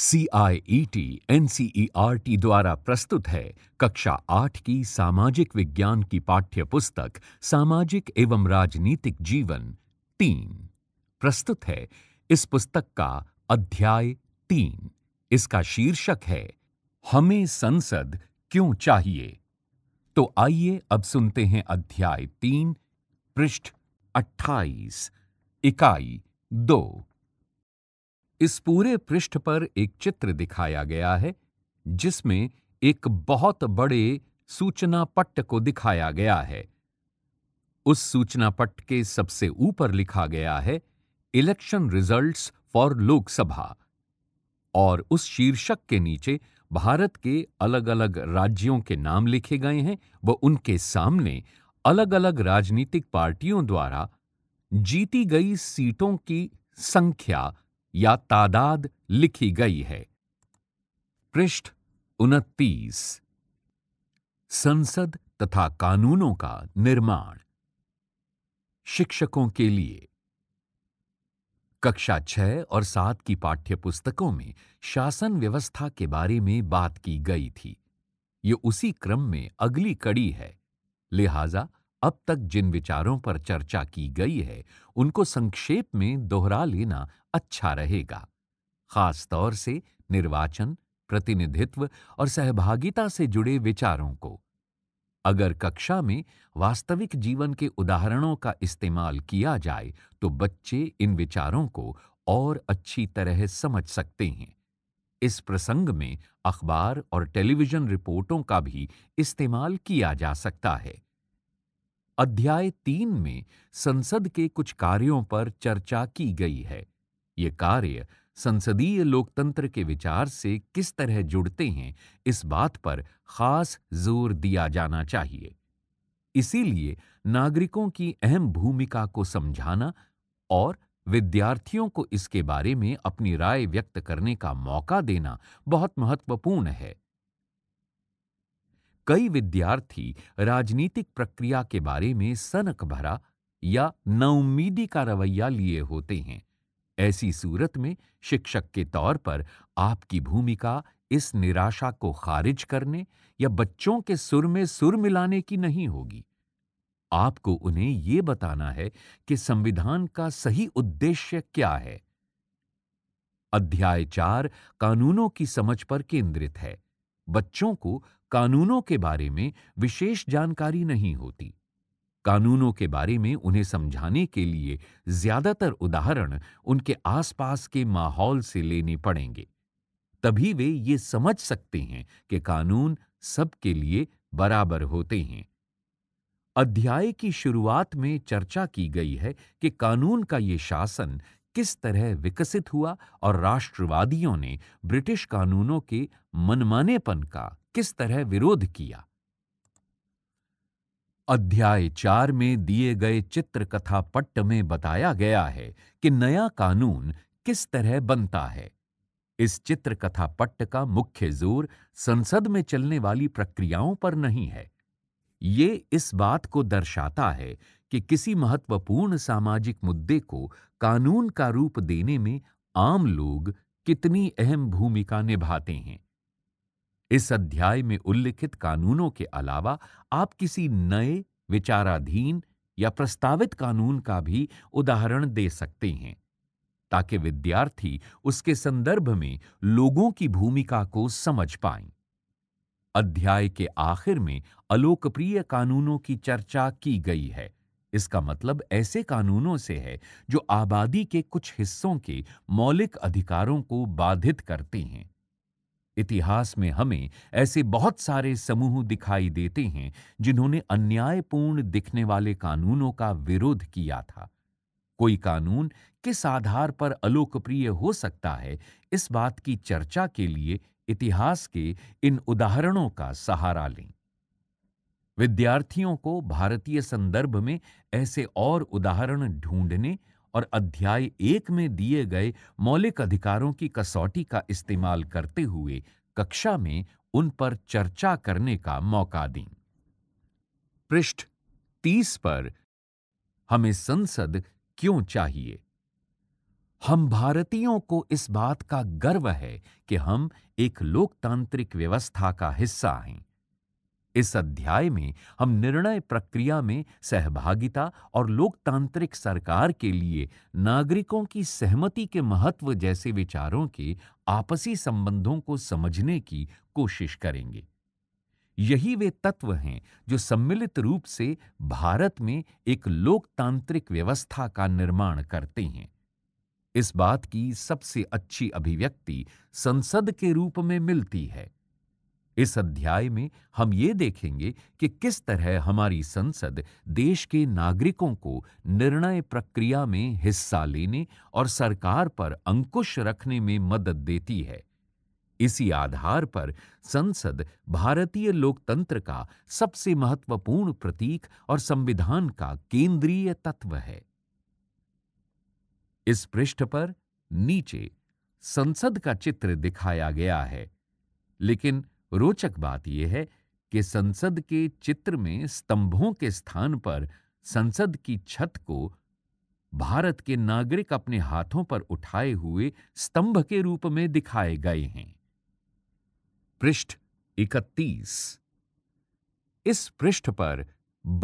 CIET NCERT e e द्वारा प्रस्तुत है कक्षा आठ की सामाजिक विज्ञान की पाठ्य पुस्तक सामाजिक एवं राजनीतिक जीवन तीन प्रस्तुत है इस पुस्तक का अध्याय तीन इसका शीर्षक है हमें संसद क्यों चाहिए तो आइए अब सुनते हैं अध्याय तीन पृष्ठ अट्ठाईस इकाई दो इस पूरे पृष्ठ पर एक चित्र दिखाया गया है जिसमें एक बहुत बड़े सूचना पट्ट को दिखाया गया है उस सूचना पट्ट के सबसे ऊपर लिखा गया है इलेक्शन रिजल्ट्स फॉर लोकसभा और उस शीर्षक के नीचे भारत के अलग अलग राज्यों के नाम लिखे गए हैं व उनके सामने अलग अलग राजनीतिक पार्टियों द्वारा जीती गई सीटों की संख्या या तादाद लिखी गई है पृष्ठ उनतीस संसद तथा कानूनों का निर्माण शिक्षकों के लिए कक्षा छह और सात की पाठ्य पुस्तकों में शासन व्यवस्था के बारे में बात की गई थी ये उसी क्रम में अगली कड़ी है लिहाजा अब तक जिन विचारों पर चर्चा की गई है उनको संक्षेप में दोहरा लेना अच्छा रहेगा खास तौर से निर्वाचन प्रतिनिधित्व और सहभागिता से जुड़े विचारों को अगर कक्षा में वास्तविक जीवन के उदाहरणों का इस्तेमाल किया जाए तो बच्चे इन विचारों को और अच्छी तरह समझ सकते हैं इस प्रसंग में अखबार और टेलीविजन रिपोर्टों का भी इस्तेमाल किया जा सकता है अध्याय तीन में संसद के कुछ कार्यों पर चर्चा की गई है ये कार्य संसदीय लोकतंत्र के विचार से किस तरह जुड़ते हैं इस बात पर खास जोर दिया जाना चाहिए इसीलिए नागरिकों की अहम भूमिका को समझाना और विद्यार्थियों को इसके बारे में अपनी राय व्यक्त करने का मौका देना बहुत महत्वपूर्ण है कई विद्यार्थी राजनीतिक प्रक्रिया के बारे में सनक भरा या नउम्मीदी का रवैया लिए होते हैं ऐसी सूरत में शिक्षक के तौर पर आपकी भूमिका इस निराशा को खारिज करने या बच्चों के सुर में सुर मिलाने की नहीं होगी आपको उन्हें यह बताना है कि संविधान का सही उद्देश्य क्या है अध्याय चार कानूनों की समझ पर केंद्रित है बच्चों को कानूनों के बारे में विशेष जानकारी नहीं होती कानूनों के बारे में उन्हें समझाने के लिए ज्यादातर उदाहरण उनके आसपास के माहौल से लेने पड़ेंगे तभी वे ये समझ सकते हैं कि कानून सबके लिए बराबर होते हैं अध्याय की शुरुआत में चर्चा की गई है कि कानून का ये शासन किस तरह विकसित हुआ और राष्ट्रवादियों ने ब्रिटिश कानूनों के मनमानेपन का किस तरह विरोध किया अध्याय चार में दिए गए चित्र कथा पट्ट में बताया गया है कि नया कानून किस तरह बनता है इस चित्र कथा पट्ट का मुख्य जोर संसद में चलने वाली प्रक्रियाओं पर नहीं है ये इस बात को दर्शाता है कि किसी महत्वपूर्ण सामाजिक मुद्दे को कानून का रूप देने में आम लोग कितनी अहम भूमिका निभाते हैं इस अध्याय में उल्लिखित कानूनों के अलावा आप किसी नए विचाराधीन या प्रस्तावित कानून का भी उदाहरण दे सकते हैं ताकि विद्यार्थी उसके संदर्भ में लोगों की भूमिका को समझ पाए अध्याय के आखिर में अलोकप्रिय कानूनों की चर्चा की गई है इसका मतलब ऐसे कानूनों से है जो आबादी के कुछ हिस्सों के मौलिक अधिकारों को बाधित करते हैं इतिहास में हमें ऐसे बहुत सारे समूह दिखाई देते हैं जिन्होंने अन्यायपूर्ण दिखने वाले कानूनों का विरोध किया था कोई कानून किस आधार पर अलोकप्रिय हो सकता है इस बात की चर्चा के लिए इतिहास के इन उदाहरणों का सहारा लें विद्यार्थियों को भारतीय संदर्भ में ऐसे और उदाहरण ढूंढने और अध्याय एक में दिए गए मौलिक अधिकारों की कसौटी का इस्तेमाल करते हुए कक्षा में उन पर चर्चा करने का मौका दें पृष्ठ तीस पर हमें संसद क्यों चाहिए हम भारतीयों को इस बात का गर्व है कि हम एक लोकतांत्रिक व्यवस्था का हिस्सा हैं इस अध्याय में हम निर्णय प्रक्रिया में सहभागिता और लोकतांत्रिक सरकार के लिए नागरिकों की सहमति के महत्व जैसे विचारों के आपसी संबंधों को समझने की कोशिश करेंगे यही वे तत्व हैं जो सम्मिलित रूप से भारत में एक लोकतांत्रिक व्यवस्था का निर्माण करते हैं इस बात की सबसे अच्छी अभिव्यक्ति संसद के रूप में मिलती है इस अध्याय में हम ये देखेंगे कि किस तरह हमारी संसद देश के नागरिकों को निर्णय प्रक्रिया में हिस्सा लेने और सरकार पर अंकुश रखने में मदद देती है इसी आधार पर संसद भारतीय लोकतंत्र का सबसे महत्वपूर्ण प्रतीक और संविधान का केंद्रीय तत्व है इस पृष्ठ पर नीचे संसद का चित्र दिखाया गया है लेकिन रोचक बात यह है कि संसद के चित्र में स्तंभों के स्थान पर संसद की छत को भारत के नागरिक अपने हाथों पर उठाए हुए स्तंभ के रूप में दिखाए गए हैं पृष्ठ 31 इस पृष्ठ पर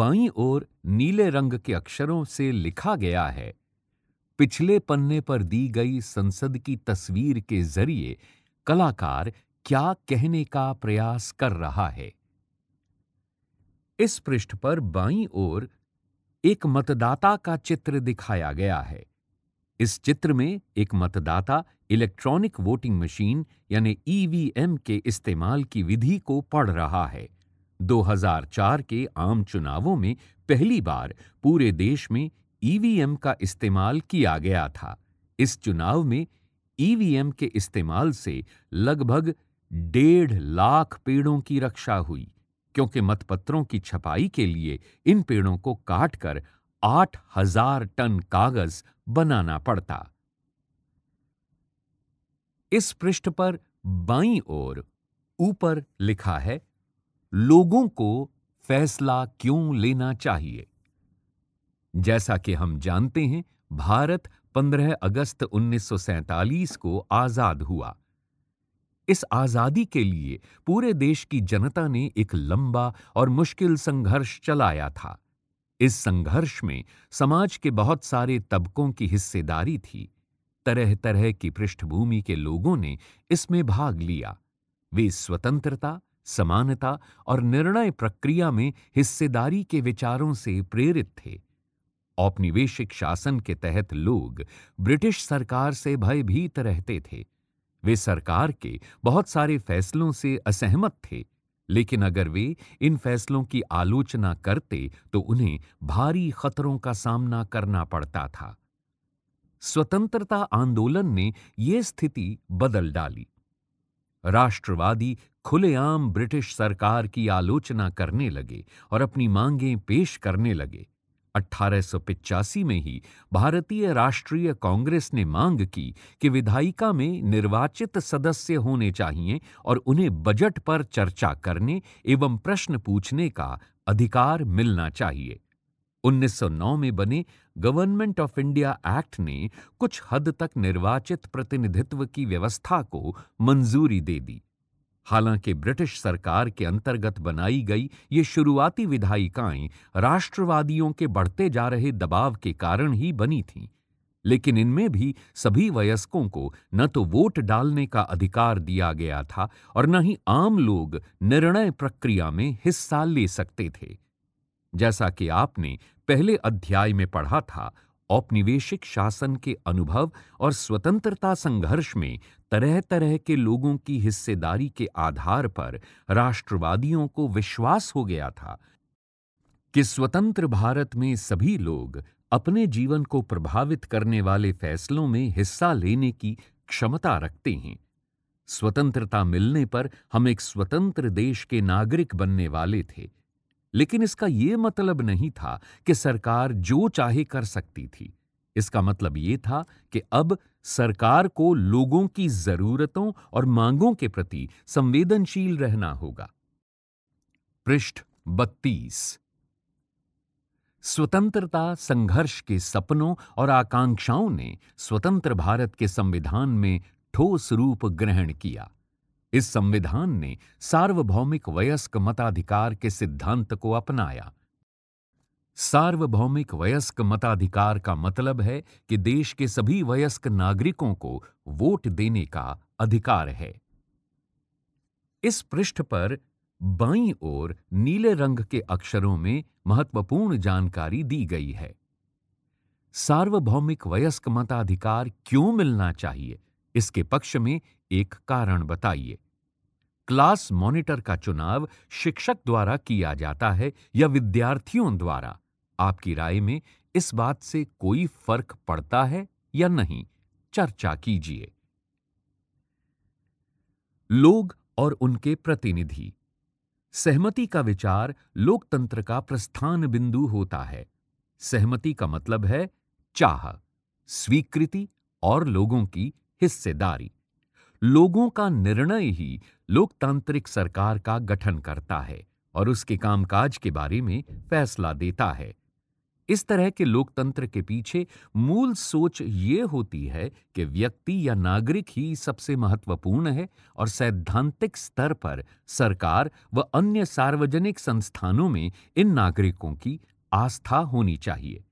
बाई ओर नीले रंग के अक्षरों से लिखा गया है पिछले पन्ने पर दी गई संसद की तस्वीर के जरिए कलाकार क्या कहने का प्रयास कर रहा है इस पृष्ठ पर बाईं ओर एक मतदाता का चित्र दिखाया गया है इस चित्र में एक मतदाता इलेक्ट्रॉनिक वोटिंग मशीन यानी ईवीएम के इस्तेमाल की विधि को पढ़ रहा है 2004 के आम चुनावों में पहली बार पूरे देश में ईवीएम का इस्तेमाल किया गया था इस चुनाव में ईवीएम के इस्तेमाल से लगभग डेढ़ लाख पेड़ों की रक्षा हुई क्योंकि मतपत्रों की छपाई के लिए इन पेड़ों को काटकर आठ हजार टन कागज बनाना पड़ता इस पृष्ठ पर बाई ओर ऊपर लिखा है लोगों को फैसला क्यों लेना चाहिए जैसा कि हम जानते हैं भारत 15 अगस्त 1947 को आजाद हुआ इस आज़ादी के लिए पूरे देश की जनता ने एक लंबा और मुश्किल संघर्ष चलाया था इस संघर्ष में समाज के बहुत सारे तबकों की हिस्सेदारी थी तरह तरह की पृष्ठभूमि के लोगों ने इसमें भाग लिया वे स्वतंत्रता समानता और निर्णय प्रक्रिया में हिस्सेदारी के विचारों से प्रेरित थे औपनिवेशिक शासन के तहत लोग ब्रिटिश सरकार से भयभीत रहते थे वे सरकार के बहुत सारे फैसलों से असहमत थे लेकिन अगर वे इन फैसलों की आलोचना करते तो उन्हें भारी खतरों का सामना करना पड़ता था स्वतंत्रता आंदोलन ने यह स्थिति बदल डाली राष्ट्रवादी खुलेआम ब्रिटिश सरकार की आलोचना करने लगे और अपनी मांगें पेश करने लगे अठारह में ही भारतीय राष्ट्रीय कांग्रेस ने मांग की कि विधायिका में निर्वाचित सदस्य होने चाहिए और उन्हें बजट पर चर्चा करने एवं प्रश्न पूछने का अधिकार मिलना चाहिए 1909 में बने गवर्नमेंट ऑफ इंडिया एक्ट ने कुछ हद तक निर्वाचित प्रतिनिधित्व की व्यवस्था को मंजूरी दे दी हालांकि ब्रिटिश सरकार के अंतर्गत बनाई गई ये शुरुआती विधायिकाएं राष्ट्रवादियों के बढ़ते जा रहे दबाव के कारण ही बनी थीं लेकिन इनमें भी सभी वयस्कों को न तो वोट डालने का अधिकार दिया गया था और न ही आम लोग निर्णय प्रक्रिया में हिस्सा ले सकते थे जैसा कि आपने पहले अध्याय में पढ़ा था औपनिवेशिक शासन के अनुभव और स्वतंत्रता संघर्ष में तरह तरह के लोगों की हिस्सेदारी के आधार पर राष्ट्रवादियों को विश्वास हो गया था कि स्वतंत्र भारत में सभी लोग अपने जीवन को प्रभावित करने वाले फैसलों में हिस्सा लेने की क्षमता रखते हैं स्वतंत्रता मिलने पर हम एक स्वतंत्र देश के नागरिक बनने वाले थे लेकिन इसका यह मतलब नहीं था कि सरकार जो चाहे कर सकती थी इसका मतलब यह था कि अब सरकार को लोगों की जरूरतों और मांगों के प्रति संवेदनशील रहना होगा पृष्ठ बत्तीस स्वतंत्रता संघर्ष के सपनों और आकांक्षाओं ने स्वतंत्र भारत के संविधान में ठोस रूप ग्रहण किया इस संविधान ने सार्वभौमिक वयस्क मताधिकार के सिद्धांत को अपनाया सार्वभौमिक वयस्क मताधिकार का मतलब है कि देश के सभी वयस्क नागरिकों को वोट देने का अधिकार है इस पृष्ठ पर बाईं ओर नीले रंग के अक्षरों में महत्वपूर्ण जानकारी दी गई है सार्वभौमिक वयस्क मताधिकार क्यों मिलना चाहिए इसके पक्ष में एक कारण बताइए क्लास मॉनिटर का चुनाव शिक्षक द्वारा किया जाता है या विद्यार्थियों द्वारा आपकी राय में इस बात से कोई फर्क पड़ता है या नहीं चर्चा कीजिए लोग और उनके प्रतिनिधि सहमति का विचार लोकतंत्र का प्रस्थान बिंदु होता है सहमति का मतलब है चाह स्वीकृति और लोगों की हिस्सेदारी लोगों का निर्णय ही लोकतांत्रिक सरकार का गठन करता है और उसके कामकाज के बारे में फैसला देता है इस तरह के लोकतंत्र के पीछे मूल सोच ये होती है कि व्यक्ति या नागरिक ही सबसे महत्वपूर्ण है और सैद्धांतिक स्तर पर सरकार व अन्य सार्वजनिक संस्थानों में इन नागरिकों की आस्था होनी चाहिए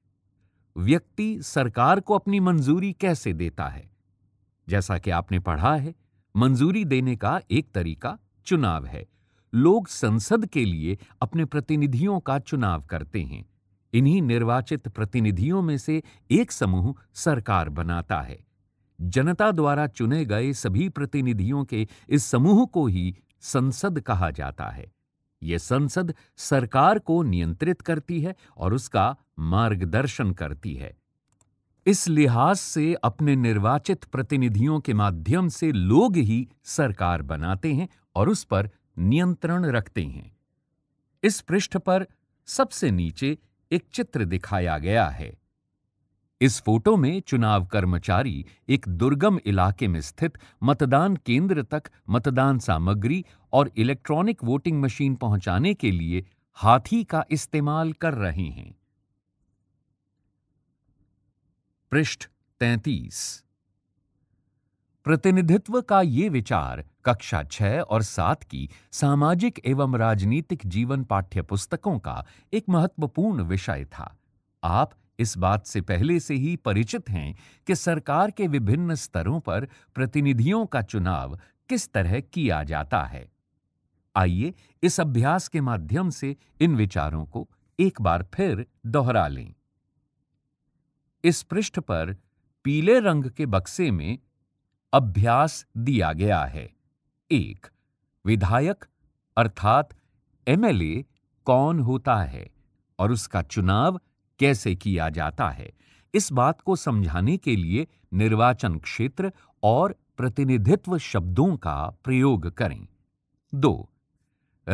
व्यक्ति सरकार को अपनी मंजूरी कैसे देता है जैसा कि आपने पढ़ा है मंजूरी देने का एक तरीका चुनाव है लोग संसद के लिए अपने प्रतिनिधियों का चुनाव करते हैं इन्हीं निर्वाचित प्रतिनिधियों में से एक समूह सरकार बनाता है जनता द्वारा चुने गए सभी प्रतिनिधियों के इस समूह को ही संसद कहा जाता है ये संसद सरकार को नियंत्रित करती है और उसका मार्गदर्शन करती है इस लिहाज से अपने निर्वाचित प्रतिनिधियों के माध्यम से लोग ही सरकार बनाते हैं और उस पर नियंत्रण रखते हैं इस पृष्ठ पर सबसे नीचे एक चित्र दिखाया गया है इस फोटो में चुनाव कर्मचारी एक दुर्गम इलाके में स्थित मतदान केंद्र तक मतदान सामग्री और इलेक्ट्रॉनिक वोटिंग मशीन पहुंचाने के लिए हाथी का इस्तेमाल कर रहे हैं पृष्ठ तैतीस प्रतिनिधित्व का ये विचार कक्षा छह और सात की सामाजिक एवं राजनीतिक जीवन पाठ्य पुस्तकों का एक महत्वपूर्ण विषय था आप इस बात से पहले से ही परिचित हैं कि सरकार के विभिन्न स्तरों पर प्रतिनिधियों का चुनाव किस तरह किया जाता है आइए इस अभ्यास के माध्यम से इन विचारों को एक बार फिर दोहरा लें इस पृष्ठ पर पीले रंग के बक्से में अभ्यास दिया गया है एक विधायक अर्थात एमएलए कौन होता है और उसका चुनाव कैसे किया जाता है इस बात को समझाने के लिए निर्वाचन क्षेत्र और प्रतिनिधित्व शब्दों का प्रयोग करें दो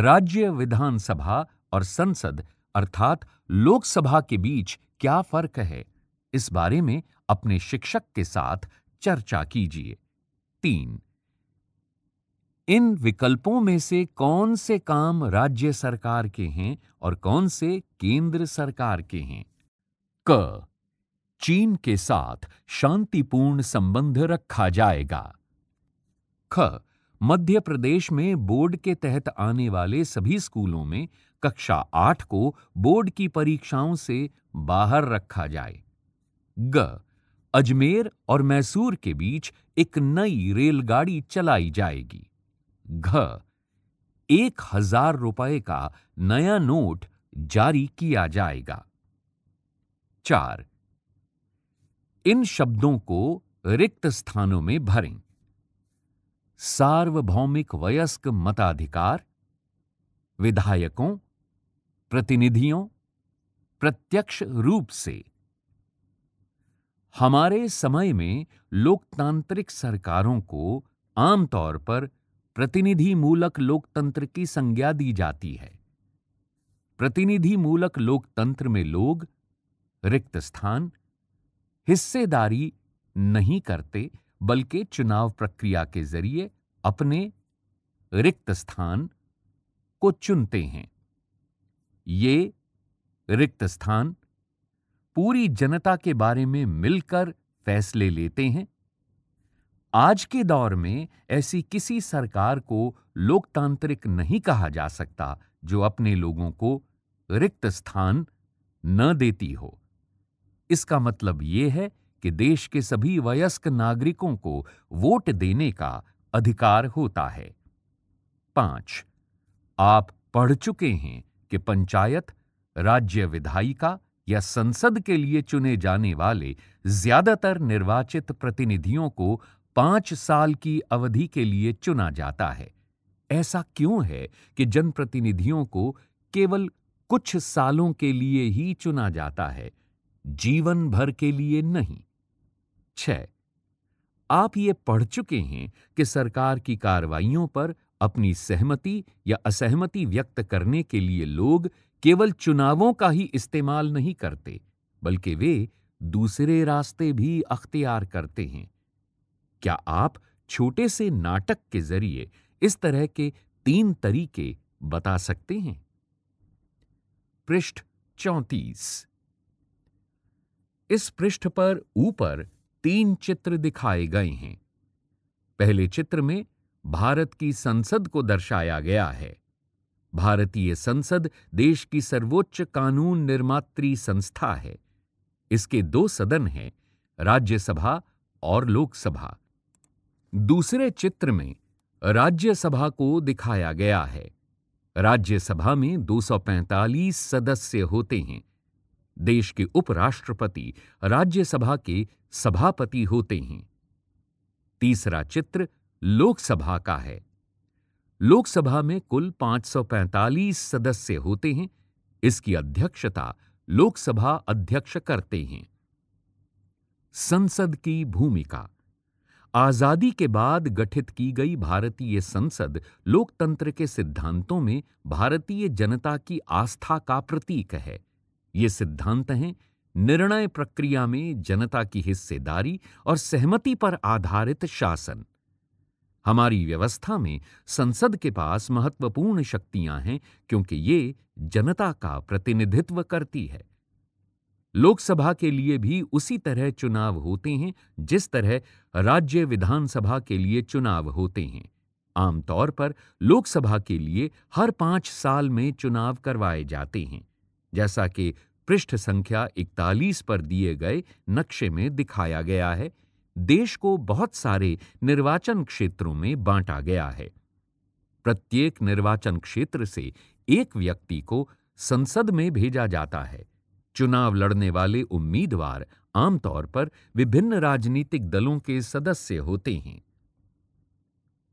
राज्य विधानसभा और संसद अर्थात लोकसभा के बीच क्या फर्क है इस बारे में अपने शिक्षक के साथ चर्चा कीजिए तीन इन विकल्पों में से कौन से काम राज्य सरकार के हैं और कौन से केंद्र सरकार के हैं क चीन के साथ शांतिपूर्ण संबंध रखा जाएगा ख मध्य प्रदेश में बोर्ड के तहत आने वाले सभी स्कूलों में कक्षा आठ को बोर्ड की परीक्षाओं से बाहर रखा जाए ग अजमेर और मैसूर के बीच एक नई रेलगाड़ी चलाई जाएगी घ एक हजार रुपए का नया नोट जारी किया जाएगा चार इन शब्दों को रिक्त स्थानों में भरें सार्वभौमिक वयस्क मताधिकार विधायकों प्रतिनिधियों प्रत्यक्ष रूप से हमारे समय में लोकतांत्रिक सरकारों को आमतौर पर प्रतिनिधि मूलक लोकतंत्र की संज्ञा दी जाती है प्रतिनिधि मूलक लोकतंत्र में लोग रिक्त स्थान हिस्सेदारी नहीं करते बल्कि चुनाव प्रक्रिया के जरिए अपने रिक्त स्थान को चुनते हैं ये रिक्त स्थान पूरी जनता के बारे में मिलकर फैसले लेते हैं आज के दौर में ऐसी किसी सरकार को लोकतांत्रिक नहीं कहा जा सकता जो अपने लोगों को रिक्त स्थान न देती हो इसका मतलब यह है कि देश के सभी वयस्क नागरिकों को वोट देने का अधिकार होता है पांच आप पढ़ चुके हैं कि पंचायत राज्य विधायिका या संसद के लिए चुने जाने वाले ज्यादातर निर्वाचित प्रतिनिधियों को पांच साल की अवधि के लिए चुना जाता है ऐसा क्यों है कि जनप्रतिनिधियों को केवल कुछ सालों के लिए ही चुना जाता है जीवन भर के लिए नहीं छ आप ये पढ़ चुके हैं कि सरकार की कार्रवाइयों पर अपनी सहमति या असहमति व्यक्त करने के लिए लोग केवल चुनावों का ही इस्तेमाल नहीं करते बल्कि वे दूसरे रास्ते भी अख्तियार करते हैं क्या आप छोटे से नाटक के जरिए इस तरह के तीन तरीके बता सकते हैं पृष्ठ चौंतीस इस पृष्ठ पर ऊपर तीन चित्र दिखाए गए हैं पहले चित्र में भारत की संसद को दर्शाया गया है भारतीय संसद देश की सर्वोच्च कानून निर्मात्री संस्था है इसके दो सदन हैं राज्यसभा और लोकसभा दूसरे चित्र में राज्यसभा को दिखाया गया है राज्यसभा में 245 सदस्य होते हैं देश के उपराष्ट्रपति राज्यसभा के सभापति होते हैं तीसरा चित्र लोकसभा का है लोकसभा में कुल 545 सदस्य होते हैं इसकी अध्यक्षता लोकसभा अध्यक्ष करते हैं संसद की भूमिका आजादी के बाद गठित की गई भारतीय संसद लोकतंत्र के सिद्धांतों में भारतीय जनता की आस्था का प्रतीक है ये सिद्धांत हैं निर्णय प्रक्रिया में जनता की हिस्सेदारी और सहमति पर आधारित शासन हमारी व्यवस्था में संसद के पास महत्वपूर्ण शक्तियां हैं क्योंकि ये जनता का प्रतिनिधित्व करती है लोकसभा के लिए भी उसी तरह चुनाव होते हैं जिस तरह राज्य विधानसभा के लिए चुनाव होते हैं आमतौर पर लोकसभा के लिए हर पांच साल में चुनाव करवाए जाते हैं जैसा कि पृष्ठ संख्या 41 पर दिए गए नक्शे में दिखाया गया है देश को बहुत सारे निर्वाचन क्षेत्रों में बांटा गया है प्रत्येक निर्वाचन क्षेत्र से एक व्यक्ति को संसद में भेजा जाता है चुनाव लड़ने वाले उम्मीदवार आमतौर पर विभिन्न राजनीतिक दलों के सदस्य होते हैं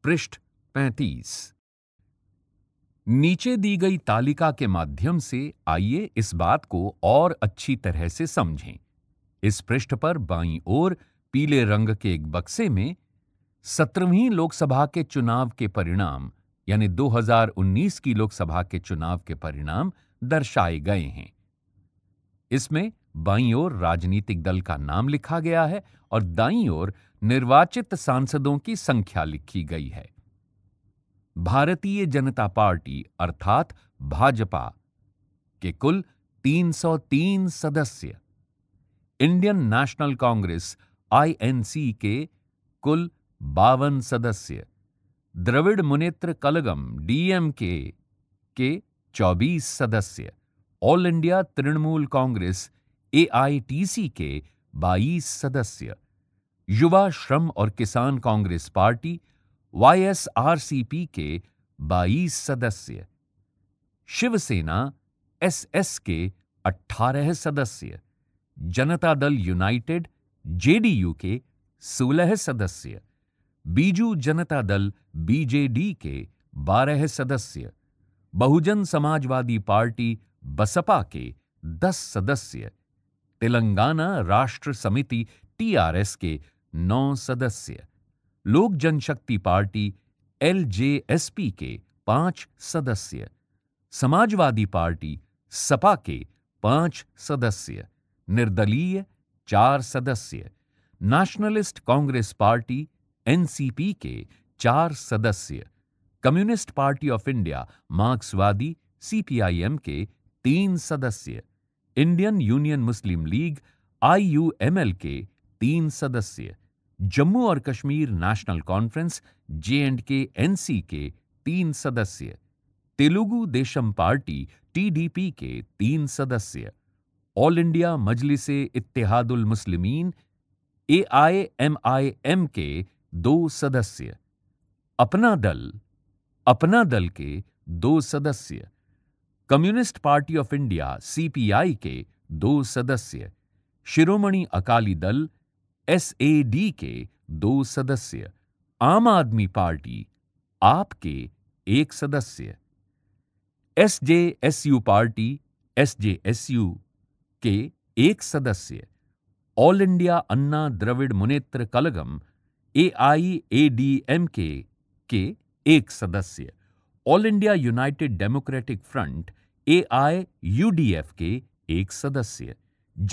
पृष्ठ 35 नीचे दी गई तालिका के माध्यम से आइए इस बात को और अच्छी तरह से समझें इस पृष्ठ पर बाईं ओर पीले रंग के एक बक्से में सत्रहवीं लोकसभा के चुनाव के परिणाम यानी 2019 की लोकसभा के चुनाव के परिणाम दर्शाए गए हैं इसमें बाईं ओर राजनीतिक दल का नाम लिखा गया है और दाईं ओर निर्वाचित सांसदों की संख्या लिखी गई है भारतीय जनता पार्टी अर्थात भाजपा के कुल 303 सदस्य इंडियन नेशनल कांग्रेस आईएनसी के कुल बावन सदस्य द्रविड़ मुनेत्र कलगम डीएमके के 24 सदस्य all India Trinamool Congress AITC के 22 सदस्य युवा श्रम और किसान कांग्रेस पार्टी वाईएसआरसीपी के 22 सदस्य शिवसेना एसएस के 18 सदस्य जनता दल यूनाइटेड जेडीयू के 16 सदस्य बीजू जनता दल बीजेडी के 12 सदस्य बहुजन समाजवादी पार्टी बसपा के 10 सदस्य तेलंगाना राष्ट्र समिति टीआरएस के 9 सदस्य लोक जनशक्ति पार्टी एलजेएसपी के 5 सदस्य समाजवादी पार्टी सपा के 5 सदस्य निर्दलीय चार सदस्य नेशनलिस्ट कांग्रेस पार्टी एनसीपी के चार सदस्य कम्युनिस्ट पार्टी ऑफ इंडिया मार्क्सवादी सीपीआईएम के तीन सदस्य Indian union Muslim league IUML के तीन सदस्य जम्मू और Kashmir national conference J and K NC के तीन सदस्य तेलुगु देशम पार्टी टीडीपी के तीन सदस्य all India Majlis Ittehadul Muslimeen A I I M M के दो सदस्य अपना दल अपना दल के दो सदस्य communist party of India CPI के दो सदस्य शिरोमणि अकाली दल एसएडी के दो सदस्य आम आदमी पार्टी आपके एक सदस्य एसजेएसयू पार्टी एसजेएसयू के एक सदस्य all India Anna Dravida Munnetra Kazhagam AIADMK के एक सदस्य all India united democratic front AIUDF के एक सदस्य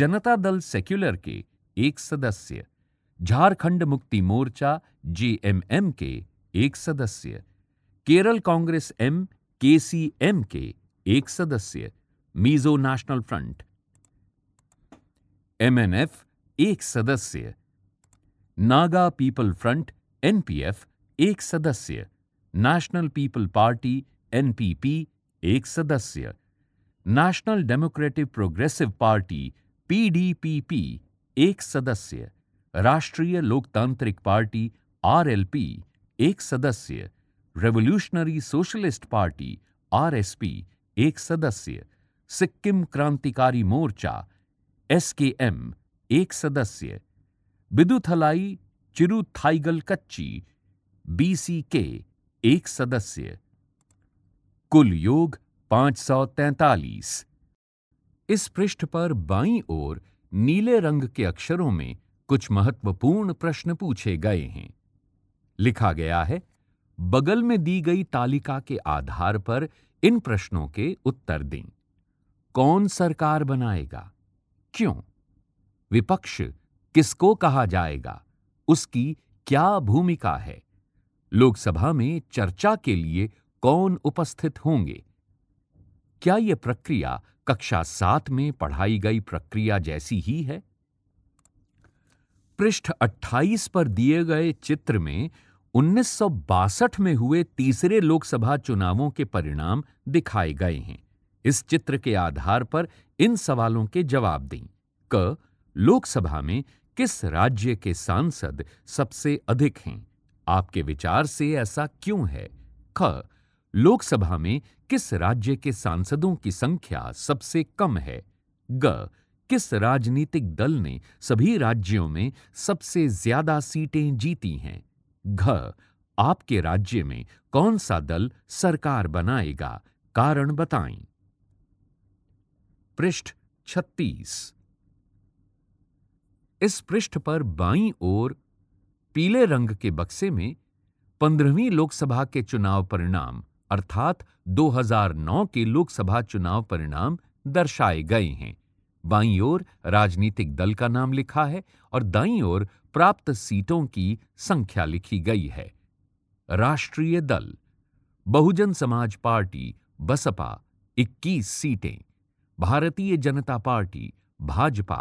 जनता दल सेक्युलर के एक सदस्य झारखंड मुक्ति मोर्चा जेएमएम के एक सदस्य केरल कांग्रेस एम के सी एम के एक सदस्य मीजो नेशनल फ्रंट एमएनएफ एक सदस्य नागा पीपल फ्रंट एनपीएफ एक सदस्य नेशनल पीपल पार्टी एनपीपी एक सदस्य national democratic progressive party PDPP एक सदस्य राष्ट्रीय लोकतांत्रिक पार्टी आरएलपी एक सदस्य रेवोल्यूशनरी सोशलिस्ट पार्टी आरएसपी एक सदस्य सिक्किम क्रांतिकारी मोर्चा एसकेएम एम एक सदस्य बिदुथलाई चिरुथाइगल कच्ची बीसी के एक सदस्य कुल योग 543 इस पृष्ठ पर बाईं ओर नीले रंग के अक्षरों में कुछ महत्वपूर्ण प्रश्न पूछे गए हैं लिखा गया है बगल में दी गई तालिका के आधार पर इन प्रश्नों के उत्तर दें कौन सरकार बनाएगा क्यों विपक्ष किसको कहा जाएगा उसकी क्या भूमिका है लोकसभा में चर्चा के लिए कौन उपस्थित होंगे क्या यह प्रक्रिया कक्षा सात में पढ़ाई गई प्रक्रिया जैसी ही है पृष्ठ 28 पर दिए गए चित्र में उन्नीस में हुए तीसरे लोकसभा चुनावों के परिणाम दिखाए गए हैं इस चित्र के आधार पर इन सवालों के जवाब दें क लोकसभा में किस राज्य के सांसद सबसे अधिक हैं आपके विचार से ऐसा क्यों है ख लोकसभा में किस राज्य के सांसदों की संख्या सबसे कम है ग किस राजनीतिक दल ने सभी राज्यों में सबसे ज्यादा सीटें जीती हैं घ आपके राज्य में कौन सा दल सरकार बनाएगा कारण बताएं पृष्ठ छत्तीस इस पृष्ठ पर बाईं ओर पीले रंग के बक्से में पंद्रहवीं लोकसभा के चुनाव परिणाम अर्थात 2009 के लोकसभा चुनाव परिणाम दर्शाए गए हैं बाईं ओर राजनीतिक दल का नाम लिखा है और दाईं ओर प्राप्त सीटों की संख्या लिखी गई है राष्ट्रीय दल बहुजन समाज पार्टी बसपा 21 सीटें भारतीय जनता पार्टी भाजपा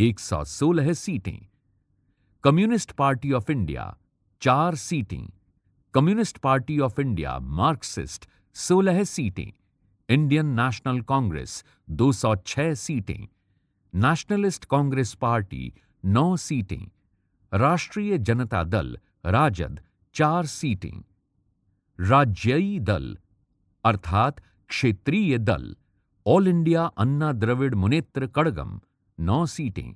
116 सीटें कम्युनिस्ट पार्टी ऑफ इंडिया चार सीटें communist party of India Marxist 16 सीटें इंडियन नेशनल कांग्रेस 206 सीटें नेशनलिस्ट कांग्रेस पार्टी 9 सीटें राष्ट्रीय जनता दल राजद चार सीटें राज्यई दल अर्थात क्षेत्रीय दल ऑल इंडिया अन्ना द्रविड़ मुनेत्र कड़गम नौ सीटें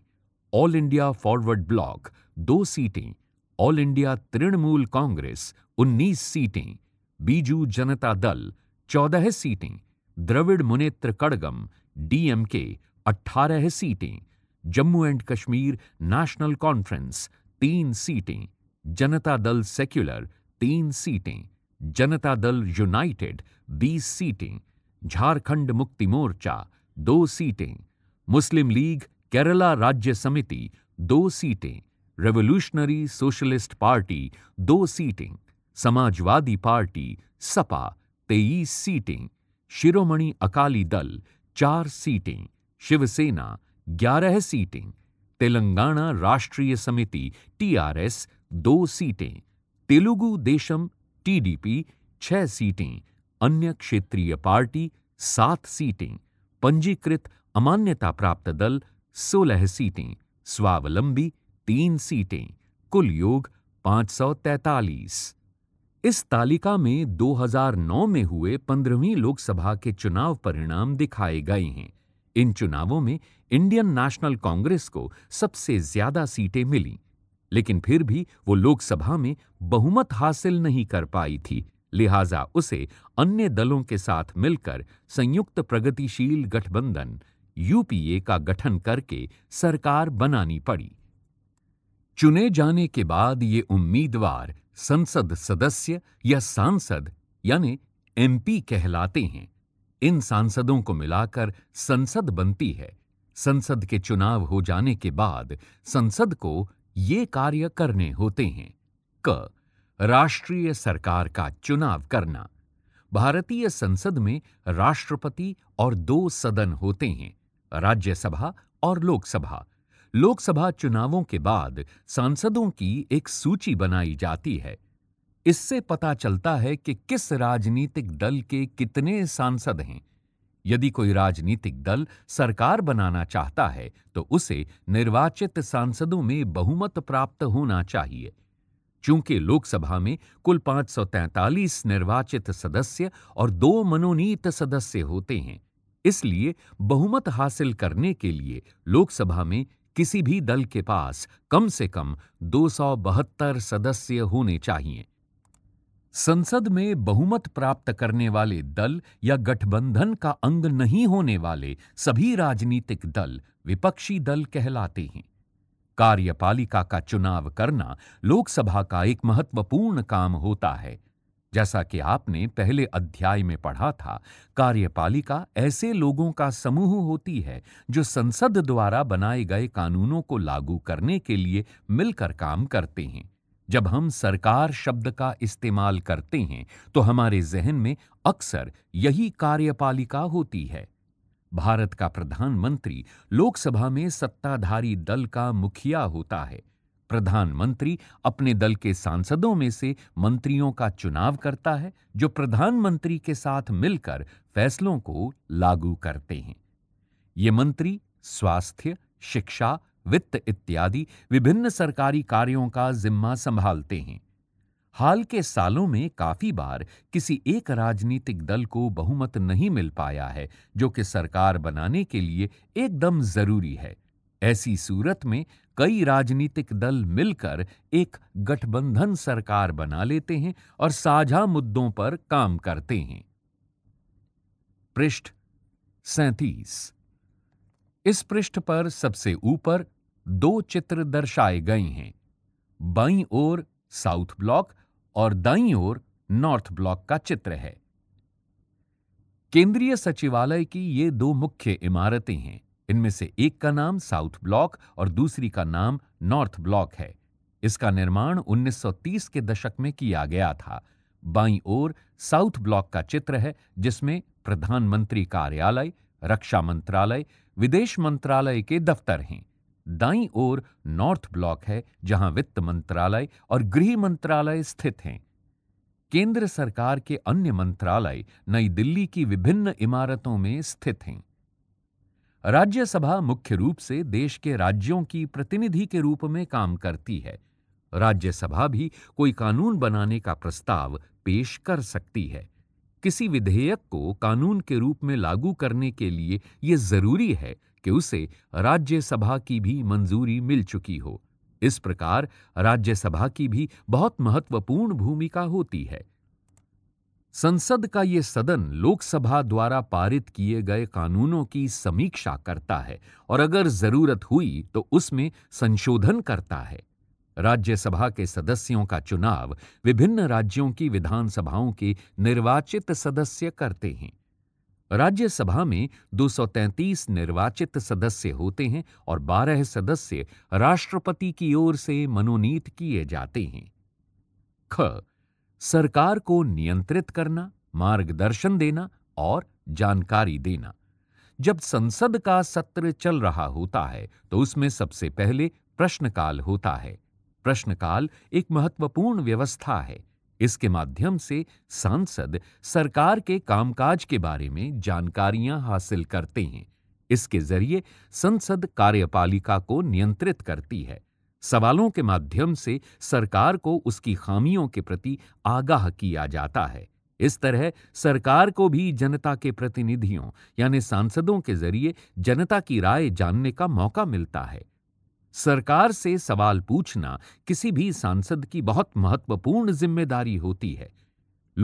ऑल इंडिया फॉरवर्ड ब्लॉक दो सीटें ऑल इंडिया तृणमूल कांग्रेस उन्नीस सीटें बीजू जनता दल चौदह सीटें द्रविड़ मुनेत्र कड़गम डीएमके अट्ठारह सीटें Jammu and Kashmir national conference तीन सीटें जनता दल सेक्युलर तीन सीटें जनता दल यूनाइटेड बीस सीटें झारखंड मुक्ति मोर्चा दो सीटें मुस्लिम लीग केरला राज्य समिति दो सीटें रेवोल्यूशनरी सोशलिस्ट पार्टी दो सीटें समाजवादी पार्टी सपा तेईस सीटें शिरोमणि अकाली दल चार सीटें शिवसेना ग्यारह सीटें तेलंगाना राष्ट्रीय समिति टीआरएस दो सीटें तेलुगु देशम टीडीपी छह सीटें अन्य क्षेत्रीय पार्टी सात सीटें पंजीकृत अमान्यता प्राप्त दल सोलह सीटें स्वावलंबी तीन सीटें कुल योग 543 इस तालिका में 2009 में हुए पंद्रहवीं लोकसभा के चुनाव परिणाम दिखाए गए हैं इन चुनावों में इंडियन नेशनल कांग्रेस को सबसे ज्यादा सीटें मिली लेकिन फिर भी वो लोकसभा में बहुमत हासिल नहीं कर पाई थी लिहाजा उसे अन्य दलों के साथ मिलकर संयुक्त प्रगतिशील गठबंधन यूपीए का गठन करके सरकार बनानी पड़ी चुने जाने के बाद ये उम्मीदवार संसद सदस्य या सांसद यानी एमपी कहलाते हैं इन सांसदों को मिलाकर संसद बनती है संसद के चुनाव हो जाने के बाद संसद को ये कार्य करने होते हैं क राष्ट्रीय सरकार का चुनाव करना भारतीय संसद में राष्ट्रपति और दो सदन होते हैं राज्यसभा और लोकसभा लोकसभा चुनावों के बाद सांसदों की एक सूची बनाई जाती है इससे पता चलता है कि किस राजनीतिक दल के कितने सांसद हैं यदि कोई राजनीतिक दल सरकार बनाना चाहता है तो उसे निर्वाचित सांसदों में बहुमत प्राप्त होना चाहिए चूंकि लोकसभा में कुल 543 निर्वाचित सदस्य और दो मनोनीत सदस्य होते हैं इसलिए बहुमत हासिल करने के लिए लोकसभा में किसी भी दल के पास कम से कम दो सदस्य होने चाहिए संसद में बहुमत प्राप्त करने वाले दल या गठबंधन का अंग नहीं होने वाले सभी राजनीतिक दल विपक्षी दल कहलाते हैं कार्यपालिका का चुनाव करना लोकसभा का एक महत्वपूर्ण काम होता है जैसा कि आपने पहले अध्याय में पढ़ा था कार्यपालिका ऐसे लोगों का समूह होती है जो संसद द्वारा बनाए गए कानूनों को लागू करने के लिए मिलकर काम करते हैं जब हम सरकार शब्द का इस्तेमाल करते हैं तो हमारे जहन में अक्सर यही कार्यपालिका होती है भारत का प्रधानमंत्री लोकसभा में सत्ताधारी दल का मुखिया होता है प्रधानमंत्री अपने दल के सांसदों में से मंत्रियों का चुनाव करता है जो प्रधानमंत्री के साथ मिलकर फैसलों को लागू करते हैं ये मंत्री स्वास्थ्य शिक्षा वित्त इत्यादि विभिन्न सरकारी कार्यों का जिम्मा संभालते हैं हाल के सालों में काफी बार किसी एक राजनीतिक दल को बहुमत नहीं मिल पाया है जो कि सरकार बनाने के लिए एकदम जरूरी है ऐसी सूरत में कई राजनीतिक दल मिलकर एक गठबंधन सरकार बना लेते हैं और साझा मुद्दों पर काम करते हैं पृष्ठ सैतीस इस पृष्ठ पर सबसे ऊपर दो चित्र दर्शाए गए हैं बाई ओर साउथ ब्लॉक और दाई ओर नॉर्थ ब्लॉक का चित्र है केंद्रीय सचिवालय की ये दो मुख्य इमारतें हैं इनमें से एक का नाम साउथ ब्लॉक और दूसरी का नाम नॉर्थ ब्लॉक है इसका निर्माण 1930 के दशक में किया गया था बाई ओर साउथ ब्लॉक का चित्र है जिसमें प्रधानमंत्री कार्यालय रक्षा मंत्रालय विदेश मंत्रालय के दफ्तर हैं दाई ओर नॉर्थ ब्लॉक है जहां वित्त मंत्रालय और गृह मंत्रालय स्थित हैं केंद्र सरकार के अन्य मंत्रालय नई दिल्ली की विभिन्न इमारतों में स्थित हैं राज्यसभा मुख्य रूप से देश के राज्यों की प्रतिनिधि के रूप में काम करती है राज्यसभा भी कोई कानून बनाने का प्रस्ताव पेश कर सकती है किसी विधेयक को कानून के रूप में लागू करने के लिए यह जरूरी है कि उसे राज्यसभा की भी मंजूरी मिल चुकी हो इस प्रकार राज्यसभा की भी बहुत महत्वपूर्ण भूमिका होती है संसद का ये सदन लोकसभा द्वारा पारित किए गए कानूनों की समीक्षा करता है और अगर जरूरत हुई तो उसमें संशोधन करता है राज्यसभा के सदस्यों का चुनाव विभिन्न राज्यों की विधानसभाओं के निर्वाचित सदस्य करते हैं राज्यसभा में 233 निर्वाचित सदस्य होते हैं और 12 सदस्य राष्ट्रपति की ओर से मनोनीत किए जाते हैं ख सरकार को नियंत्रित करना मार्गदर्शन देना और जानकारी देना जब संसद का सत्र चल रहा होता है तो उसमें सबसे पहले प्रश्नकाल होता है प्रश्नकाल एक महत्वपूर्ण व्यवस्था है इसके माध्यम से सांसद सरकार के कामकाज के बारे में जानकारियां हासिल करते हैं इसके जरिए संसद कार्यपालिका को नियंत्रित करती है सवालों के माध्यम से सरकार को उसकी खामियों के प्रति आगाह किया जाता है इस तरह सरकार को भी जनता के प्रतिनिधियों यानी सांसदों के जरिए जनता की राय जानने का मौका मिलता है सरकार से सवाल पूछना किसी भी सांसद की बहुत महत्वपूर्ण जिम्मेदारी होती है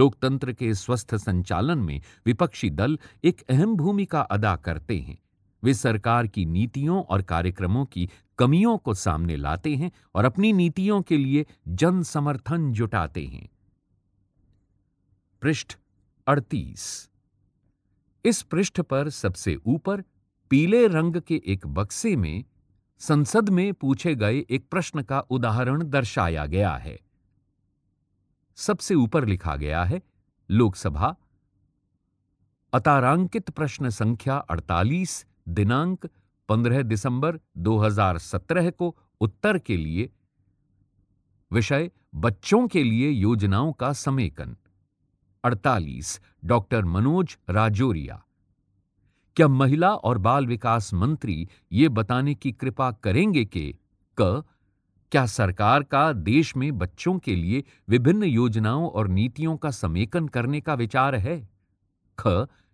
लोकतंत्र के स्वस्थ संचालन में विपक्षी दल एक अहम भूमिका अदा करते हैं वे सरकार की नीतियों और कार्यक्रमों की कमियों को सामने लाते हैं और अपनी नीतियों के लिए जन समर्थन जुटाते हैं पृष्ठ 38 इस पृष्ठ पर सबसे ऊपर पीले रंग के एक बक्से में संसद में पूछे गए एक प्रश्न का उदाहरण दर्शाया गया है सबसे ऊपर लिखा गया है लोकसभा अतारांकित प्रश्न संख्या 48 दिनांक 15 दिसंबर 2017 को उत्तर के लिए विषय बच्चों के लिए योजनाओं का समेकन 48 डॉक्टर मनोज राजोरिया क्या महिला और बाल विकास मंत्री ये बताने की कृपा करेंगे कि क क्या सरकार का देश में बच्चों के लिए विभिन्न योजनाओं और नीतियों का समेकन करने का विचार है ख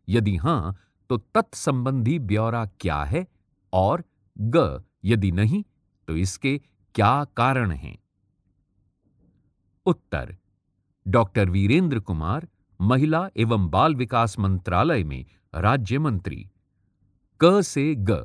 यदि हां तो तत्संबंधी ब्यौरा क्या है और ग यदि नहीं तो इसके क्या कारण हैं उत्तर डॉक्टर वीरेंद्र कुमार महिला एवं बाल विकास मंत्रालय में राज्य मंत्री क से ग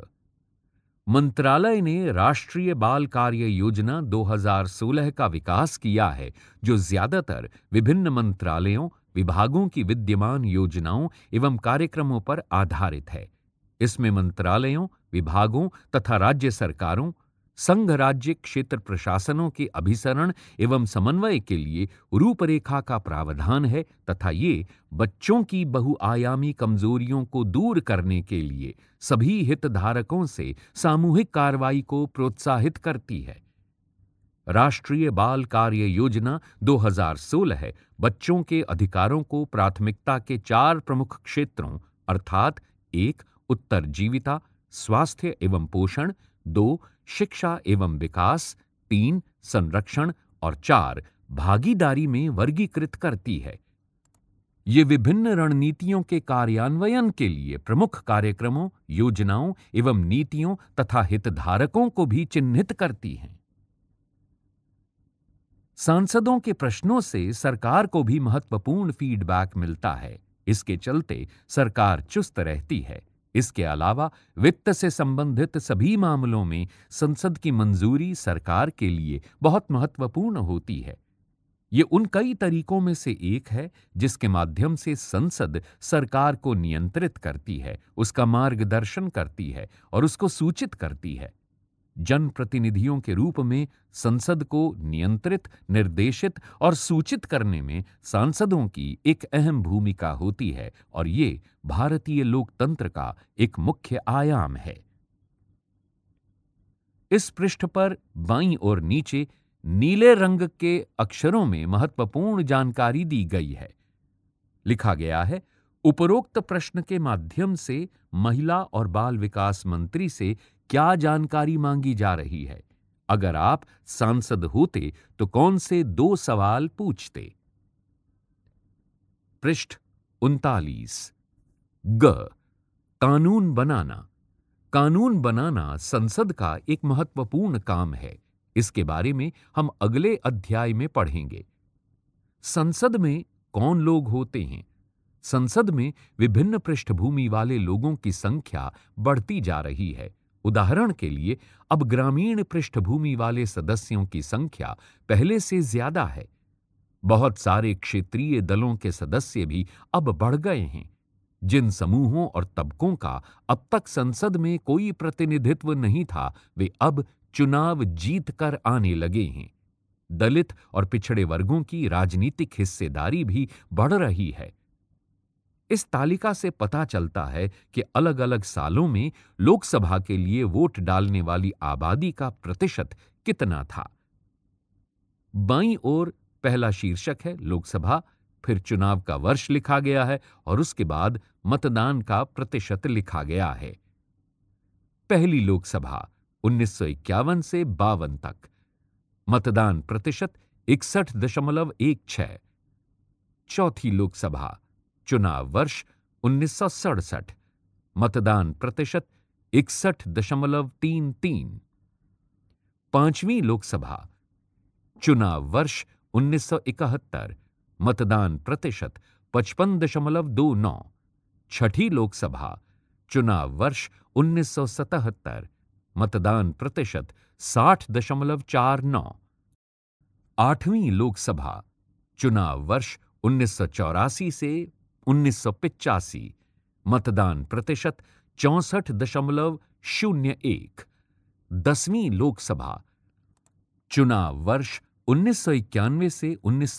मंत्रालय ने राष्ट्रीय बाल कार्य योजना 2016 का विकास किया है जो ज्यादातर विभिन्न मंत्रालयों विभागों की विद्यमान योजनाओं एवं कार्यक्रमों पर आधारित है इसमें मंत्रालयों विभागों तथा राज्य सरकारों संघ राज्य क्षेत्र प्रशासनों के अभिसरण एवं समन्वय के लिए रूपरेखा का प्रावधान है तथा ये बच्चों की बहुआयामी कमजोरियों को दूर करने के लिए सभी हितधारकों से सामूहिक कार्रवाई को प्रोत्साहित करती है राष्ट्रीय बाल कार्य योजना 2016 है बच्चों के अधिकारों को प्राथमिकता के चार प्रमुख क्षेत्रों अर्थात एक उत्तर जीविता स्वास्थ्य एवं पोषण दो शिक्षा एवं विकास तीन संरक्षण और चार भागीदारी में वर्गीकृत करती है ये विभिन्न रणनीतियों के कार्यान्वयन के लिए प्रमुख कार्यक्रमों योजनाओं एवं नीतियों तथा हितधारकों को भी चिन्हित करती हैं सांसदों के प्रश्नों से सरकार को भी महत्वपूर्ण फीडबैक मिलता है इसके चलते सरकार चुस्त रहती है इसके अलावा वित्त से संबंधित सभी मामलों में संसद की मंजूरी सरकार के लिए बहुत महत्वपूर्ण होती है ये उन कई तरीकों में से एक है जिसके माध्यम से संसद सरकार को नियंत्रित करती है उसका मार्गदर्शन करती है और उसको सूचित करती है जनप्रतिनिधियों के रूप में संसद को नियंत्रित निर्देशित और सूचित करने में सांसदों की एक अहम भूमिका होती है और ये भारतीय लोकतंत्र का एक मुख्य आयाम है इस पृष्ठ पर बाई और नीचे नीले रंग के अक्षरों में महत्वपूर्ण जानकारी दी गई है लिखा गया है उपरोक्त प्रश्न के माध्यम से महिला और बाल विकास मंत्री से क्या जानकारी मांगी जा रही है अगर आप सांसद होते तो कौन से दो सवाल पूछते पृष्ठ उनतालीस ग कानून बनाना कानून बनाना संसद का एक महत्वपूर्ण काम है इसके बारे में हम अगले अध्याय में पढ़ेंगे संसद में कौन लोग होते हैं संसद में विभिन्न पृष्ठभूमि वाले लोगों की संख्या बढ़ती जा रही है उदाहरण के लिए अब ग्रामीण पृष्ठभूमि वाले सदस्यों की संख्या पहले से ज्यादा है बहुत सारे क्षेत्रीय दलों के सदस्य भी अब बढ़ गए हैं जिन समूहों और तबकों का अब तक संसद में कोई प्रतिनिधित्व नहीं था वे अब चुनाव जीत कर आने लगे हैं दलित और पिछड़े वर्गों की राजनीतिक हिस्सेदारी भी बढ़ रही है इस तालिका से पता चलता है कि अलग अलग सालों में लोकसभा के लिए वोट डालने वाली आबादी का प्रतिशत कितना था बाई ओर पहला शीर्षक है लोकसभा फिर चुनाव का वर्ष लिखा गया है और उसके बाद मतदान का प्रतिशत लिखा गया है पहली लोकसभा 1951 से बावन तक मतदान प्रतिशत इकसठ दशमलव एक छह चौथी लोकसभा चुनाव वर्ष उन्नीस मतदान प्रतिशत इकसठ दशमलव तीन तीन पांचवी लोकसभा चुनाव वर्ष 1971 मतदान प्रतिशत पचपन दशमलव दो नौ छठी लोकसभा चुनाव वर्ष 1977 मतदान प्रतिशत साठ दशमलव चार नौ आठवीं लोकसभा चुनाव वर्ष उन्नीस से उन्नीस मतदान प्रतिशत चौसठ दशमलव शून्य एक दसवीं लोकसभा चुनाव वर्ष उन्नीस से उन्नीस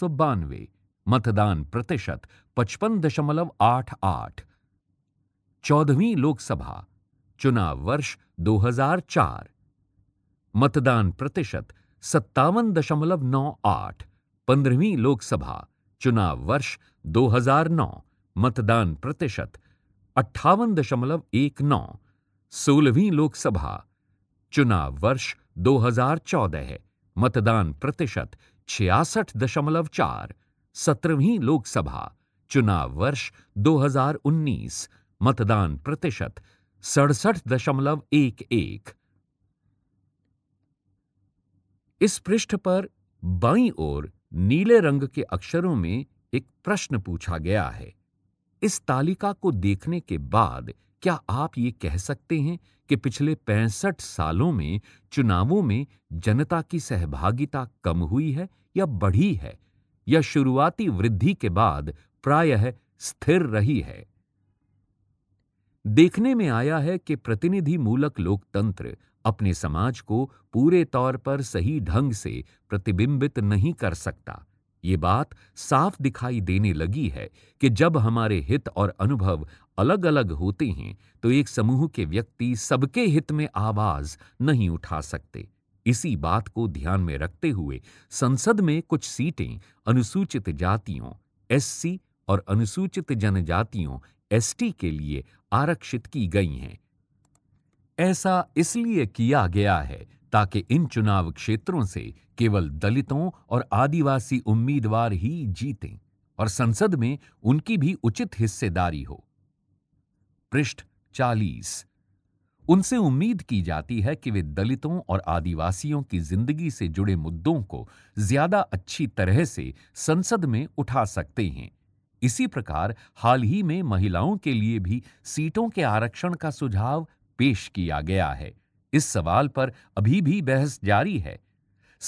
मतदान प्रतिशत पचपन दशमलव आठ आठ चौदहवीं लोकसभा चुनाव वर्ष 2004 मतदान प्रतिशत सत्तावन दशमलव नौ आठ पंद्रहवीं लोकसभा चुनाव वर्ष 2009 मतदान प्रतिशत अट्ठावन दशमलव एक नौ सोलहवीं लोकसभा चुनाव वर्ष 2014 है मतदान प्रतिशत छियासठ दशमलव चार सत्रहवीं लोकसभा चुनाव वर्ष 2019 मतदान प्रतिशत सड़सठ दशमलव एक एक इस पृष्ठ पर बाई ओर नीले रंग के अक्षरों में एक प्रश्न पूछा गया है इस तालिका को देखने के बाद क्या आप ये कह सकते हैं कि पिछले पैंसठ सालों में चुनावों में जनता की सहभागिता कम हुई है या बढ़ी है या शुरुआती वृद्धि के बाद प्रायः स्थिर रही है देखने में आया है कि प्रतिनिधि मूलक लोकतंत्र अपने समाज को पूरे तौर पर सही ढंग से प्रतिबिंबित नहीं कर सकता ये बात साफ दिखाई देने लगी है कि जब हमारे हित और अनुभव अलग अलग होते हैं तो एक समूह के व्यक्ति सबके हित में आवाज नहीं उठा सकते इसी बात को ध्यान में रखते हुए संसद में कुछ सीटें अनुसूचित जातियों एससी और अनुसूचित जनजातियों एसटी के लिए आरक्षित की गई हैं ऐसा इसलिए किया गया है ताकि इन चुनाव क्षेत्रों से केवल दलितों और आदिवासी उम्मीदवार ही जीतें और संसद में उनकी भी उचित हिस्सेदारी हो पृष्ठ 40 उनसे उम्मीद की जाती है कि वे दलितों और आदिवासियों की जिंदगी से जुड़े मुद्दों को ज्यादा अच्छी तरह से संसद में उठा सकते हैं इसी प्रकार हाल ही में महिलाओं के लिए भी सीटों के आरक्षण का सुझाव पेश किया गया है इस सवाल पर अभी भी बहस जारी है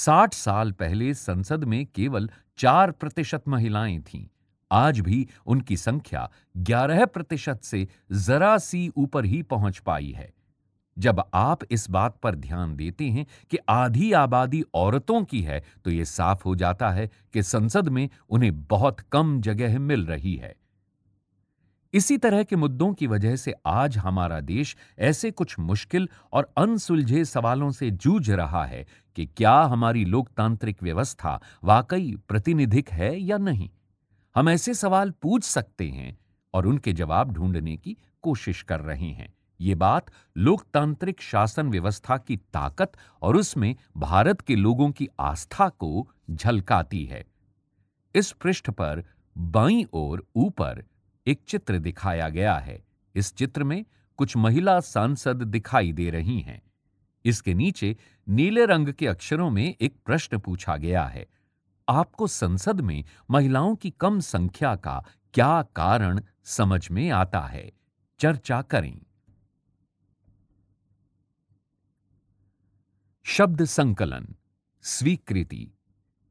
साठ साल पहले संसद में केवल चार प्रतिशत महिलाएं थीं आज भी उनकी संख्या ग्यारह प्रतिशत से जरा सी ऊपर ही पहुंच पाई है जब आप इस बात पर ध्यान देते हैं कि आधी आबादी औरतों की है तो ये साफ हो जाता है कि संसद में उन्हें बहुत कम जगह मिल रही है इसी तरह के मुद्दों की वजह से आज हमारा देश ऐसे कुछ मुश्किल और अनसुलझे सवालों से जूझ रहा है कि क्या हमारी लोकतांत्रिक व्यवस्था वाकई प्रतिनिधिक है या नहीं हम ऐसे सवाल पूछ सकते हैं और उनके जवाब ढूंढने की कोशिश कर रहे हैं ये बात लोकतांत्रिक शासन व्यवस्था की ताकत और उसमें भारत के लोगों की आस्था को झलकाती है इस पृष्ठ पर बाई ओर ऊपर एक चित्र दिखाया गया है इस चित्र में कुछ महिला सांसद दिखाई दे रही हैं इसके नीचे नीले रंग के अक्षरों में एक प्रश्न पूछा गया है आपको संसद में महिलाओं की कम संख्या का क्या कारण समझ में आता है चर्चा करें शब्द संकलन स्वीकृति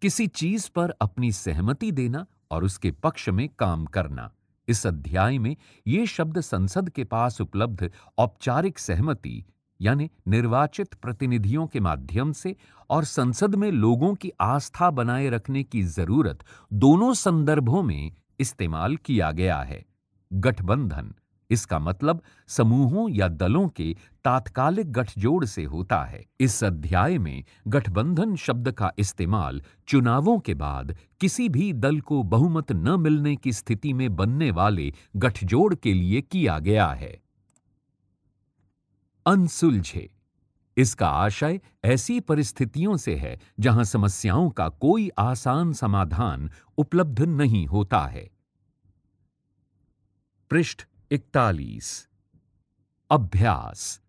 किसी चीज पर अपनी सहमति देना और उसके पक्ष में काम करना इस अध्याय में ये शब्द संसद के पास उपलब्ध औपचारिक सहमति यानी निर्वाचित प्रतिनिधियों के माध्यम से और संसद में लोगों की आस्था बनाए रखने की जरूरत दोनों संदर्भों में इस्तेमाल किया गया है गठबंधन इसका मतलब समूहों या दलों के तात्कालिक गठजोड़ से होता है इस अध्याय में गठबंधन शब्द का इस्तेमाल चुनावों के बाद किसी भी दल को बहुमत न मिलने की स्थिति में बनने वाले गठजोड़ के लिए किया गया है अनसुलझे इसका आशय ऐसी परिस्थितियों से है जहां समस्याओं का कोई आसान समाधान उपलब्ध नहीं होता है पृष्ठ इकतालीस अभ्यास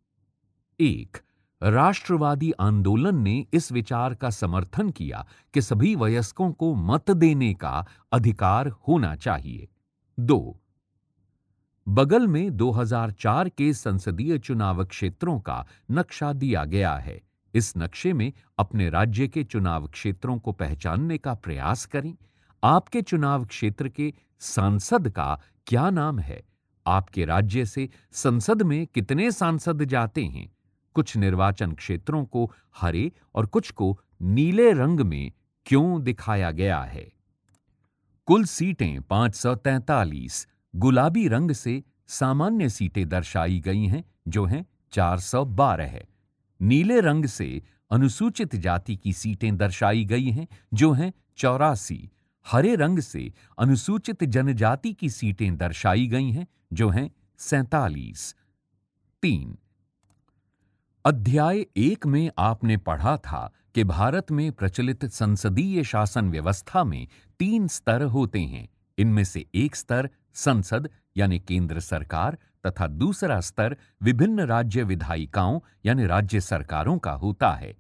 एक राष्ट्रवादी आंदोलन ने इस विचार का समर्थन किया कि सभी वयस्कों को मत देने का अधिकार होना चाहिए दो बगल में 2004 के संसदीय चुनाव क्षेत्रों का नक्शा दिया गया है इस नक्शे में अपने राज्य के चुनाव क्षेत्रों को पहचानने का प्रयास करें आपके चुनाव क्षेत्र के सांसद का क्या नाम है आपके राज्य से संसद में कितने सांसद जाते हैं कुछ निर्वाचन क्षेत्रों को हरे और कुछ को नीले रंग में क्यों दिखाया गया है कुल सीटें 543 गुलाबी रंग से सामान्य सीटें दर्शाई गई हैं जो हैं 412 है नीले रंग से अनुसूचित जाति की सीटें दर्शाई गई हैं जो हैं चौरासी हरे रंग से अनुसूचित जनजाति की सीटें दर्शाई गई हैं जो हैं सैतालीस तीन अध्याय एक में आपने पढ़ा था कि भारत में प्रचलित संसदीय शासन व्यवस्था में तीन स्तर होते हैं इनमें से एक स्तर संसद यानी केंद्र सरकार तथा दूसरा स्तर विभिन्न राज्य विधायिकाओं यानी राज्य सरकारों का होता है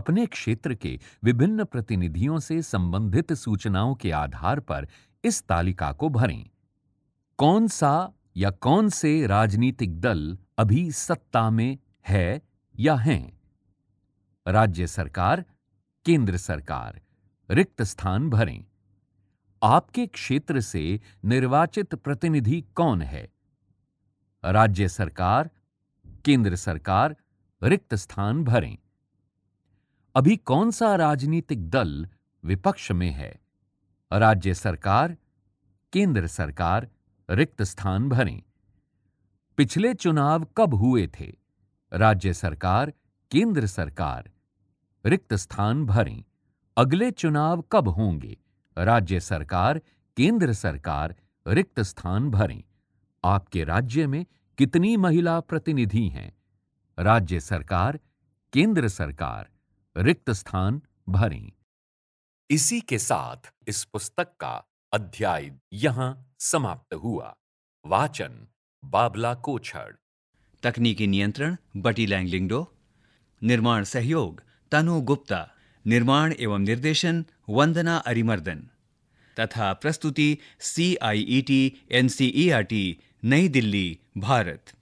अपने क्षेत्र के विभिन्न प्रतिनिधियों से संबंधित सूचनाओं के आधार पर इस तालिका को भरें कौन सा या कौन से राजनीतिक दल अभी सत्ता में है या हैं राज्य सरकार केंद्र सरकार रिक्त स्थान भरें आपके क्षेत्र से निर्वाचित प्रतिनिधि कौन है राज्य सरकार केंद्र सरकार रिक्त स्थान भरें अभी कौन सा राजनीतिक दल विपक्ष में है राज्य सरकार केंद्र सरकार रिक्त स्थान भरें पिछले चुनाव कब हुए थे राज्य सरकार केंद्र सरकार रिक्त स्थान भरें अगले चुनाव कब होंगे राज्य सरकार केंद्र सरकार रिक्त स्थान भरें आपके राज्य में कितनी महिला प्रतिनिधि हैं राज्य सरकार केंद्र सरकार रिक्त स्थान भरें इसी के साथ इस पुस्तक का अध्याय यहां समाप्त हुआ वाचन बाबला कोछड़ तकनीकी नियंत्रण बटी लैंगलिंगडो निर्माण सहयोग तनु गुप्ता निर्माण एवं निर्देशन वंदना अरिमर्दन तथा प्रस्तुति C I E T N C E R T Nai Delhi Bharat